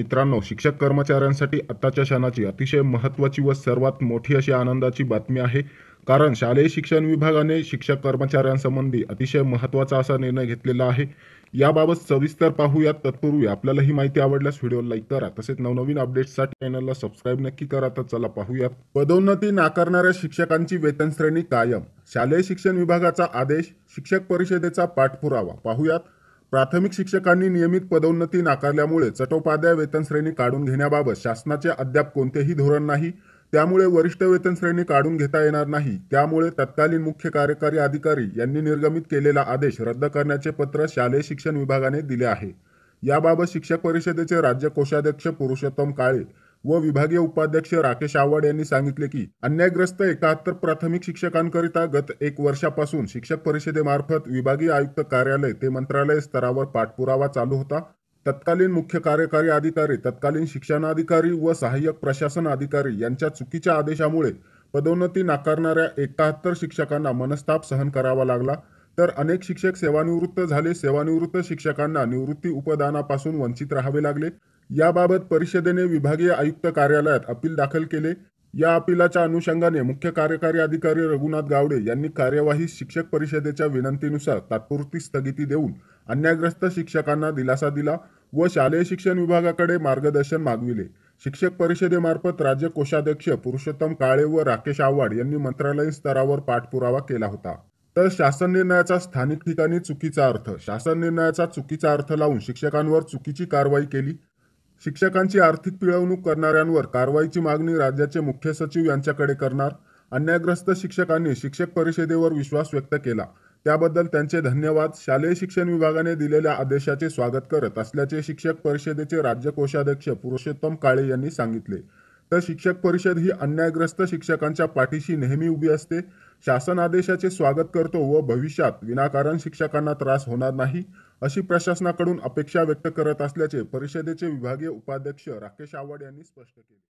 मित्रांनो शिक्षक कर्मचाऱ्यांसाठी आत्ताच्या क्षणाची अतिशय महत्त्वाची व सर्वात मोठी अशी आनंदाची बातमी आहे कारण शालेय शिक्षण विभागाने शिक्षक कर्मचाऱ्यांसंबंधी अतिशय महत्त्वाचा असा निर्णय घेतलेला आहे याबाबत सविस्तर पाहूयात तत्पूर्वी आपल्याला ही माहिती आवडल्यास व्हिडिओला लाईक करा तसेच नवनवीन अपडेट्ससाठी चॅनलला सबस्क्राईब नक्की करा तर चला पाहूयात पदोन्नती नाकारणाऱ्या शिक्षकांची वेतन श्रेणी कायम शालेय शिक्षण विभागाचा आदेश शिक्षक परिषदेचा पाठपुरावा पाहूयात प्राथमिक शिक्षकांनी नियमित पदोन्नती नाकारल्यामुळे चटोपाध्याय वेतन श्रेणी काढून घेण्याबाबत शासनाचे अद्याप कोणतेही धोरण नाही त्यामुळे वरिष्ठ वेतन श्रेणी काढून घेता येणार नाही त्यामुळे तत्कालीन मुख्य कार्यकारी अधिकारी यांनी निर्गमित केलेला आदेश रद्द करण्याचे पत्र शालेय शिक्षण विभागाने दिले आहे याबाबत शिक्षक परिषदेचे राज्य कोषाध्यक्ष पुरुषोत्तम काळे व विभागीय उपाध्यक्ष राकेश आव्हाड यांनी सांगितले की अन्यायग्रस्त एकाहत्तर प्राथमिक शिक्षकांकरिता गत एक वर्षापासून शिक्षक परिषदेमार्फत विभागीय आयुक्त कार्यालय ते मंत्रालय स्तरावर पाठपुरावा चालू होता तत्कालीन मुख्य कार्यकारी अधिकारी तत्कालीन शिक्षणाधिकारी व सहाय्यक प्रशासन अधिकारी यांच्या चुकीच्या आदेशामुळे पदोन्नती नाकारणाऱ्या एकाहत्तर शिक्षकांना मनस्ताप सहन करावा लागला तर अनेक शिक्षक सेवानिवृत्त झाले सेवानिवृत्त शिक्षकांना निवृत्ती उपदानापासून वंचित राहावे लागले याबाबत परिषदेने विभागीय आयुक्त कार्यालयात अपील दाखल केले या अपिलाच्या अनुषंगाने मुख्य कार्यकारी अधिकारी रघुनाथ गावडे यांनी कार्यवाही शिक्षक परिषदेच्या विनंतीनुसार तात्पुरती स्थगिती देऊन अन्यायग्रस्त शिक्षकांना दिलासा दिला व शालेय शिक्षण विभागाकडे मार्गदर्शन मागविले शिक्षक परिषदेमार्फत राज्य कोषाध्यक्ष पुरुषोत्तम काळे व राकेश आव्हाड यांनी मंत्रालयीन स्तरावर पाठपुरावा केला होता तर शासन निर्णयाचा स्थानिक ठिकाणी चुकीचा अर्थ शासन निर्णयाचा चुकीचा अर्थ लावून शिक्षकांवर चुकीची कारवाई केली शिक्षकांची आर्थिक पिळवणूक करणाऱ्यांवर कारवाईची मागणी राज्याचे मुख्य सचिव यांच्याकडे करणार अन्यायग्रस्त शिक्षकांनी शिक्षक परिषदेवर विश्वास व्यक्त केला त्याबद्दल त्यांचे धन्यवाद शालेय शिक्षण विभागाने दिलेल्या आदेशाचे स्वागत करत असल्याचे शिक्षक परिषदेचे राज्य कोषाध्यक्ष पुरुषोत्तम काळे यांनी सांगितले तर शिक्षक परिषद ही अन्यायग्रस्त शिक्षकांच्या पाठीशी नेहमी उभी असते शासन आदेशाचे स्वागत करतो व भविष्यात विनाकारण शिक्षकांना त्रास होणार नाही अशी प्रशासनाकडून अपेक्षा व्यक्त करत असल्याचे परिषदेचे विभागीय उपाध्यक्ष राकेश आव्हाड यांनी स्पष्ट केले